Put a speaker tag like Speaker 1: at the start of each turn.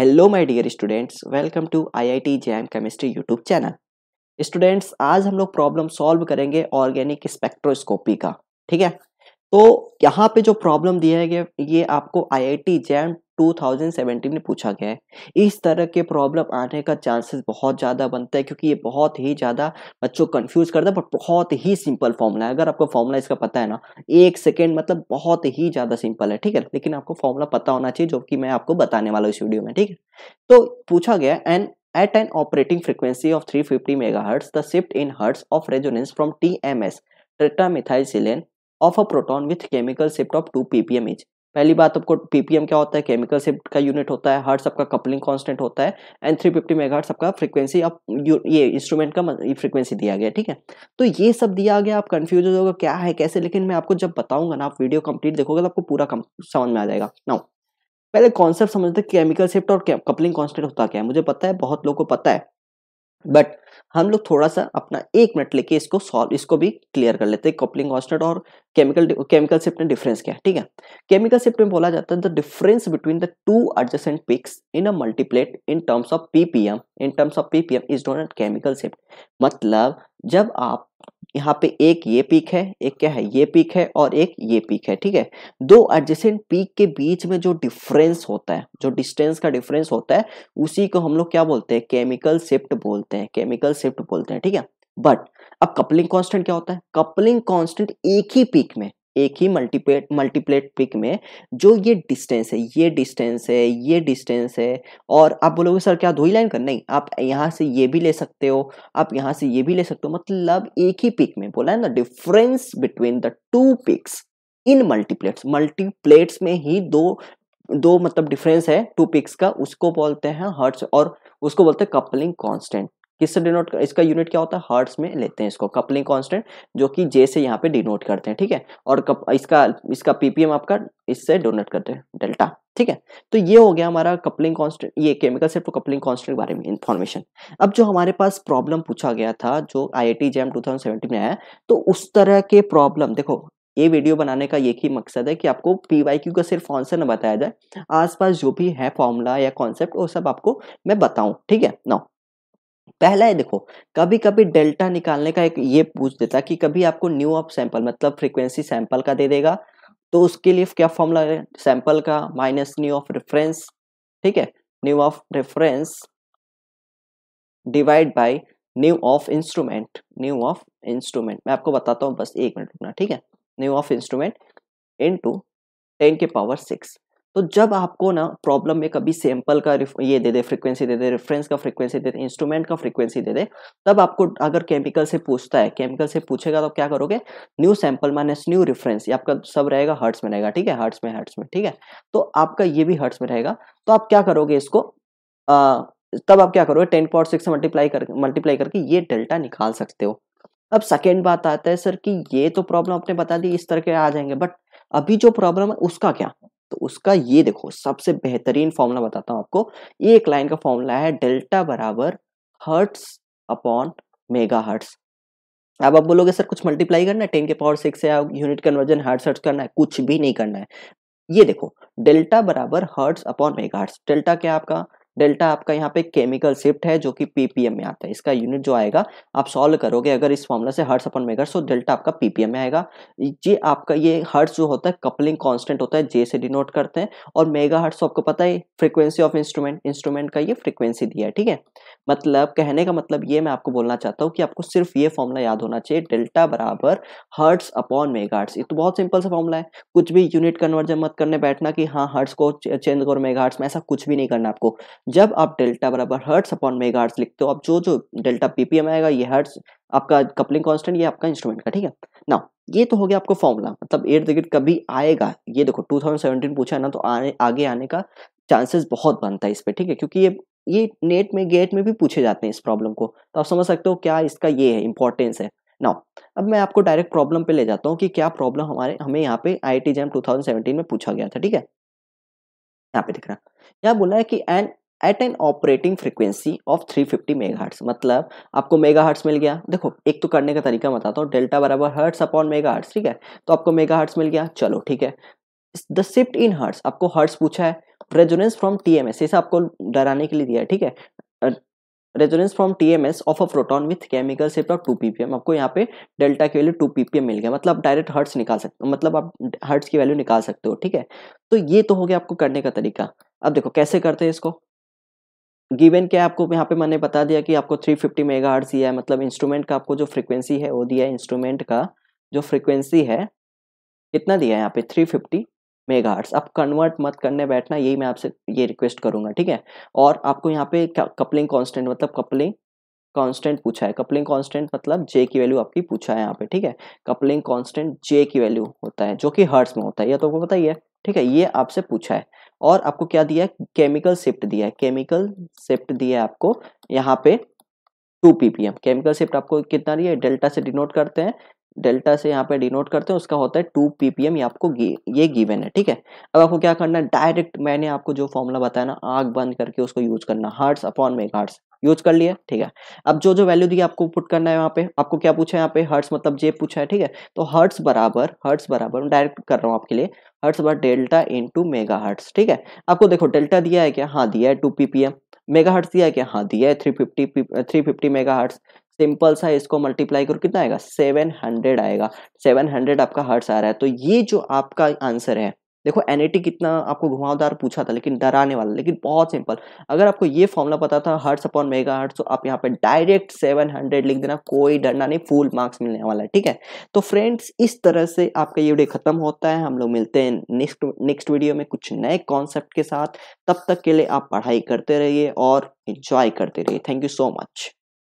Speaker 1: hello my dear students welcome to IIT JAM chemistry YouTube channel students आज हम लोग problem solve करेंगे organic spectroscopy का ठीक है तो यहाँ पे जो प्रॉब्लम दिया है ये आपको आईआईटी जैम 2017 में पूछा गया है इस तरह के प्रॉब्लम आने का चांसेस बहुत ज़्यादा बनता है क्योंकि ये बहुत ही ज़्यादा बच्चों को कन्फ्यूज़ करता है बट बहुत ही सिंपल फॉर्मूला है अगर आपको फॉर्मूला इसका पता है ना एक सेकेंड मतलब बहुत ही ज़्यादा सिंपल है ठीक है लेकिन आपको फॉर्मूला पता होना चाहिए जो कि मैं आपको बताने वाला हूँ इस वीडियो में ठीक है तो पूछा गया and at an operating frequency of 350 MHz, the shift in hertz of resonance from TMS tetramethyl silane of a proton with chemical shift of 2 ppm is पहली बात तो आपको पीपीएम क्या होता है केमिकल शिफ्ट का यूनिट होता है हर्ट सबका कपलिंग कांस्टेंट होता है एंड थ्री फिफ्टी मेगा सबका फ्रीक्वेंसी आप ये इंस्ट्रूमेंट का फ्रीक्वेंसी मतलब, दिया गया ठीक है तो ये सब दिया गया आप कन्फ्यूज हो जाओगे क्या है कैसे लेकिन मैं आपको जब बताऊंगा ना आप वीडियो कंप्लीट देखोगे तो आपको पूरा समझ में आ जाएगा नाउ पहले कॉन्सेप्ट समझते केमिकल शिफ्ट और कपलिंग कॉन्स्टेंट होता क्या है मुझे पता है बहुत लोग को पता है बट हम लोग थोड़ा सा अपना एक मिनट लेके इसको सॉल्व इसको भी क्लियर कर लेते हैं कपलिंग कॉन्स्टेंट और केमिकल केमिकल शिफ्ट में डिफरेंस क्या है ठीक है केमिकल शिफ्ट में बोला जाता है the difference between the two adjacent peaks in a multiplet in terms of ppm in terms of ppm is known at chemical shift मतलब जब आप यहाँ पे एक ये पीक है एक क्या है ये पीक है और एक ये पीक है ठीक है दो एडजेसेंट पीक के बीच में जो डिफरेंस होता है जो डिस्टेंस का डिफरेंस होता है उसी को हम लोग क्या बोलते हैं केमिकल शिफ्ट बोलते हैं केमिकल शिफ्ट बोलते हैं ठीक है बट अब कपलिंग कांस्टेंट क्या होता है कपलिंग कांस्टेंट एक ही पीक में एक ही मल्टीप्लेट मल्टीप्लेट पिक में जो ये डिस्टेंस है ये डिस्टेंस है ये डिस्टेंस है और आप बोलोगे सर क्या दो ही लाइन कर नहीं आप यहाँ से ये भी ले सकते हो आप यहाँ से ये भी ले सकते हो मतलब एक ही पिक में बोला है ना difference between the two peaks in multiplets multiplets में ही दो दो मतलब डिफरेंस है टू पिक्स का उसको बोलते हैं हर्ट्स और उसको बोलते हैं कपलिंग कॉन्स्टेंट किससे डिनोट कर इसका यूनिट क्या होता है हर्ट्स में लेते हैं इसको कपलिंग कांस्टेंट जो कि जे से यहाँ पे डिनोट करते हैं ठीक है और कप, इसका इसका पीपीएम आपका इससे डोनेट करते हैं डेल्टा ठीक है तो ये हो गया हमारा कपलिंग कांस्टेंट ये केमिकल सेट कपलिंग कांस्टेंट के बारे में इन्फॉर्मेशन अब जो हमारे पास प्रॉब्लम पूछा गया था जो आई आई जैम टू में आया तो उस तरह के प्रॉब्लम देखो ये वीडियो बनाने का एक ही मकसद है कि आपको पी का सिर्फ आंसर ना बताया जाए आसपास जो भी है फॉर्मूला या कॉन्सेप्ट वो सब आपको मैं बताऊं ठीक है ना पहला है देखो कभी कभी डेल्टा निकालने का एक ये पूछ देता कि कभी आपको न्यू ऑफ सैंपल मतलब फ्रीक्वेंसी सैंपल का दे देगा तो उसके लिए क्या फॉर्मूला है सैंपल का माइनस न्यू ऑफ रेफरेंस ठीक है nu of reference divide by nu of instrument nu of instrument मैं आपको बताता हूँ बस एक मिनट रुकना ठीक है nu of instrument into ten के पावर सिक्स तो जब आपको ना प्रॉब्लम में कभी सैंपल का ये दे दे फ्रीक्वेंसी दे दे रेफरेंस का फ्रीक्वेंसी दे दे इंस्ट्रूमेंट का फ्रीक्वेंसी दे दे तब आपको अगर केमिकल से पूछता है केमिकल से पूछेगा तो क्या करोगे nu sample minus nu reference ये आपका सब रहेगा हर्ट्स में रहेगा ठीक है हर्ट्स में हर्ट्स में ठीक है तो आपका ये भी हर्ट्स में रहेगा तो आप क्या करोगे इसको आ, तब आप क्या करोगे टेन पॉइंट सिक्स मल्टीप्लाई कर मल्टीप्लाई करके ये डेल्टा निकाल सकते हो अब सेकेंड बात आता है सर कि ये तो प्रॉब्लम आपने बता दी इस तरह के आ जाएंगे बट अभी जो प्रॉब्लम है उसका क्या उसका ये देखो सबसे बेहतरीन फॉर्मूला बताता हूँ आपको ये एक लाइन का फॉर्मूला है डेल्टा बराबर हर्ट्स अपॉन मेगा हर्ट्स अब आप बोलोगे सर कुछ मल्टीप्लाई करना है टेन के पावर सिक्स या यूनिट कन्वर्जन हर्ट्स हर्ट्स करना है कुछ भी नहीं करना है ये देखो डेल्टा बराबर hertz upon megahertz delta क्या आपका डेल्टा आपका यहाँ पे केमिकल शिफ्ट है जो कि पीपीएम में आता है इसका यूनिट जो आएगा आप सॉल्व करोगे अगर इस फॉर्मुला से हर्ट्स अपन मेगर्स तो डेल्टा आपका पीपीएम में आएगा ये आपका ये हर्ट्स जो होता है कपलिंग कॉन्स्टेंट होता है जे से डिनोट करते हैं और मेगा हर्ट्स आपको पता है फ्रिक्वेंसी ऑफ इंस्ट्रूमेंट इंस्ट्रूमेंट का ये फ्रिक्वेंसी दिया है ठीक है मतलब कहने का मतलब ये मैं आपको बोलना चाहता हूँ कि आपको सिर्फ ये फॉर्मुला याद होना चाहिए डेल्टा बराबर हर्ट्स अपॉन मेगा ये तो बहुत सिंपल सा फॉर्मुला है कुछ भी यूनिट कन्वर्जन मत करने बैठना कि हाँ हर्ट्स को चेंज करो मेगा में ऐसा कुछ भी नहीं करना आपको जब आप डेल्टा बराबर हर्ट्स अपॉन मेगा हर्ट्स लिखते हो आप जो जो डेल्टा पीपीएम आएगा ये हर्ट्स आपका कपलिंग कांस्टेंट ये आपका इंस्ट्रूमेंट का ठीक है ना ये तो हो गया आपको फॉर्मूला मतलब एयर गिर्द कभी आएगा ये देखो 2017 पूछा है ना तो आने आगे आने का चांसेस बहुत बनता है इस पर ठीक है क्योंकि ये ये नेट में गेट में भी पूछे जाते हैं इस प्रॉब्लम को तो आप समझ सकते हो क्या इसका ये है इंपॉर्टेंस है ना अब मैं आपको डायरेक्ट प्रॉब्लम पे ले जाता हूँ कि क्या प्रॉब्लम हमारे हमें यहाँ पे आई टी जैम टू में पूछा गया था ठीक है यहाँ पे दिख रहा है यहाँ बोला है कि an at an operating frequency of 350 fifty megahertz मतलब आपको मेगाहर्ट्स मिल गया देखो एक तो करने का तरीका बताता हूँ डेल्टा बराबर हर्ट्स अपॉन मेगाहर्ट्स ठीक है तो आपको मेगाहर्ट्स मिल गया चलो ठीक है द शिफ्ट इन हर्ट्स आपको हर्ट्स पूछा है रेजोनेंस फ्रॉम टी टीएमएस इसे आपको डराने के लिए दिया है ठीक है resonance from T M S of a proton with chemical shift of two P P M आपको यहाँ पे डेल्टा की value two P P M मिल गया मतलब आप डायरेक्ट हर्ट्स निकाल सकते हो मतलब आप हर्ट्स की वैल्यू निकाल सकते हो ठीक है तो ये तो हो गया आपको करने का तरीका अब देखो कैसे करते हैं इसको गिवन के आपको यहाँ पे मैंने बता दिया कि आपको 350 फिफ्टी मेगा हर्ट्स दिया है मतलब इंस्ट्रूमेंट का आपको जो फ्रीक्वेंसी है वो दिया है इंस्ट्रूमेंट का जो फ्रीक्वेंसी है कितना दिया है यहाँ पे 350 फिफ्टी मेगा हर्ट्स आप कन्वर्ट मत करने बैठना यही मैं आपसे ये रिक्वेस्ट करूँगा ठीक है और आपको यहाँ पे कपलिंग कॉन्स्टेंट मतलब कपलिंग कॉन्स्टेंट पूछा है कपलिंग कॉन्स्टेंट मतलब जे की वैल्यू आपकी पूछा है यहाँ पे ठीक है कपलिंग कॉन्स्टेंट जे की वैल्यू होता है जो कि हर्ट्स में होता है यह तो आपको बताइए ठीक है ये आपसे पूछा है और आपको क्या दिया है केमिकल शिफ्ट दिया है केमिकल शिफ्ट दिया आपको यहाँ पे टू पीपीएम केमिकल शिफ्ट आपको कितना दिया डेल्टा से डिनोट करते हैं डेल्टा से यहाँ पे डिनोट करते हैं उसका होता है टू पीपीएम ये आपको ये गिवन है ठीक है अब आपको क्या करना है डायरेक्ट मैंने आपको जो फॉर्मूला बताया ना आग बंद करके उसको यूज करना hertz upon megahertz use कर लिया ठीक है अब जो जो वैल्यू दी आपको पुट करना है यहाँ पे आपको क्या पूछा है यहाँ पे हर्ट्स मतलब जे पूछा है ठीक है तो हर्ट्स बराबर हर्ट्स बराबर मैं डायरेक्ट कर रहा हूँ आपके लिए हर्ट्स बराबर डेल्टा इंटू मेगा हर्ट्स ठीक है आपको देखो डेल्टा दिया है क्या हाँ दिया है टू पीपीएम मेगा हर्ट्स दिया क्या हाँ दिया है three fifty three fifty megahertz simple सा इसको मल्टीप्लाई करो कितना आएगा सेवन हंड्रेड आएगा सेवन हंड्रेड आपका हर्ट्स आ रहा है तो ये जो आपका आंसर है देखो एन कितना आपको घुमावदार पूछा था लेकिन डराने वाला लेकिन बहुत सिंपल अगर आपको ये फॉर्मुला पता था हर्ट्स अपॉन मेगा हर्ट्स तो आप यहाँ पे डायरेक्ट 700 लिख देना कोई डरना नहीं फुल मार्क्स मिलने वाला है ठीक है तो फ्रेंड्स इस तरह से आपका ये वीडियो खत्म होता है हम लोग मिलते हैं नेक्स्ट नेक्स्ट वीडियो में कुछ नए कॉन्सेप्ट के साथ तब तक के लिए आप पढ़ाई करते रहिए और इंजॉय करते रहिए थैंक यू सो मच